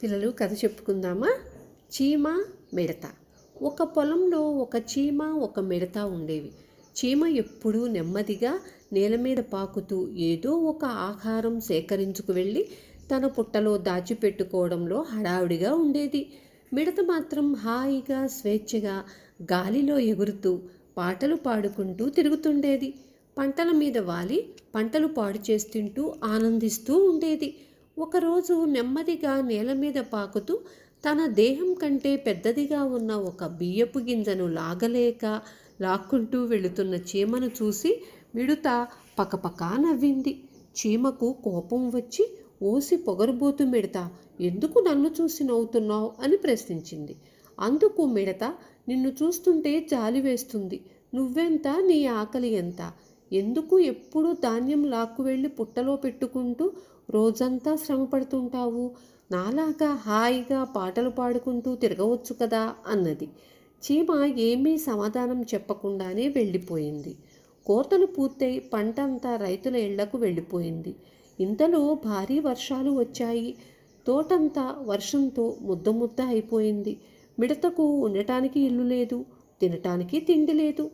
పిల్లలు కథ చెప్పుకుందామా చీమ మిడత ఒక పొలంలో ఒక చీమ ఒక మిడత ఉండేవి చీమ ఎప్పుడూ నెమ్మదిగా నేల మీద పాకుతూ ఏదో ఒక ఆహారం సేకరించుకు వెళ్ళి తన పుట్టలో దాచిపెట్టుకోవడంలో హడావుడిగా ఉండేది మిడత మాత్రం హాయిగా స్వేచ్ఛగా గాలిలో ఎగురుతూ పాటలు పాడుకుంటూ తిరుగుతుండేది పంటల మీద వాలి పంటలు పాడు చేస్తుంటూ ఆనందిస్తూ ఉండేది ఒకరోజు నెమ్మదిగా నేల మీద పాకుతూ తన దేహం కంటే పెద్దదిగా ఉన్న ఒక బియ్యపు గింజను లాగలేక లాక్కుంటూ వెళుతున్న చీమను చూసి మిడుత పకపకా నవ్వింది చీమకు కోపం వచ్చి ఓసి పొగరబోతు మిడత ఎందుకు నన్ను చూసి నవ్వుతున్నావు అని ప్రశ్నించింది అందుకు మిడత నిన్ను చూస్తుంటే జాలి వేస్తుంది నువ్వెంత నీ ఆకలి ఎంత ఎందుకు ఎప్పుడూ ధాన్యం లాక్కు వెళ్ళి పుట్టలో పెట్టుకుంటూ రోజంతా శ్రమ పడుతుంటావు నాలాగా హాయిగా పాటలు పాడుకుంటూ తిరగవచ్చు కదా అన్నది చీమ ఏమీ సమాధానం చెప్పకుండానే వెళ్ళిపోయింది కోతలు పూర్తయి పంట అంతా రైతుల ఇళ్లకు వెళ్ళిపోయింది ఇంతలో భారీ వర్షాలు వచ్చాయి తోటంతా వర్షంతో ముద్ద ముద్ద అయిపోయింది మిడతకు ఉండటానికి ఇల్లు లేదు తినటానికి తిండి లేదు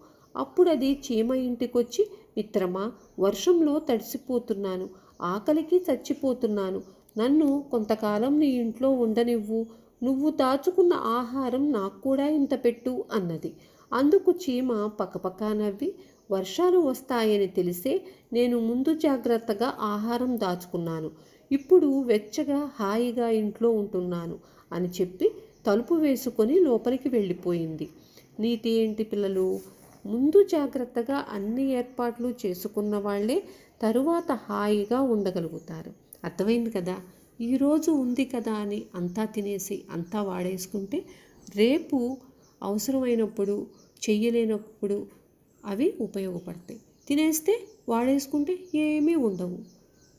అప్పుడు అది చీమ ఇంటికొచ్చి మిత్రమా వర్షంలో తడిసిపోతున్నాను ఆకలికి చచ్చిపోతున్నాను నన్ను కొంతకాలం నీ ఇంట్లో ఉండనివ్వు నువ్వు దాచుకున్న ఆహారం నాకు కూడా ఇంత పెట్టు అన్నది అందుకు చీమ పక్కపక్క నవ్వి వర్షాలు వస్తాయని తెలిసే నేను ముందు జాగ్రత్తగా ఆహారం దాచుకున్నాను ఇప్పుడు వెచ్చగా హాయిగా ఇంట్లో ఉంటున్నాను అని చెప్పి తలుపు వేసుకొని లోపలికి వెళ్ళిపోయింది నీతి ఏంటి పిల్లలు ముందు జాగ్రత్తగా అన్ని ఏర్పాట్లు చేసుకున్న వాళ్ళే తరువాత హాయిగా ఉండగలుగుతారు అర్థమైంది కదా ఈరోజు ఉంది కదా అని అంతా తినేసి అంతా వాడేసుకుంటే రేపు అవసరమైనప్పుడు చెయ్యలేనప్పుడు అవి ఉపయోగపడతాయి తినేస్తే వాడేసుకుంటే ఏమీ ఉండవు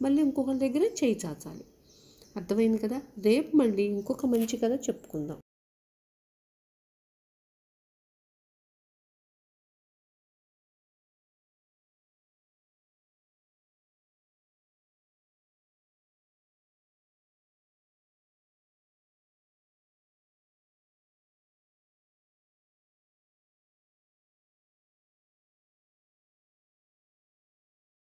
మళ్ళీ ఇంకొకరి దగ్గర చేయి చాచాలి అర్థమైంది కదా రేపు మళ్ళీ ఇంకొక మంచి కథ చెప్పుకుందాం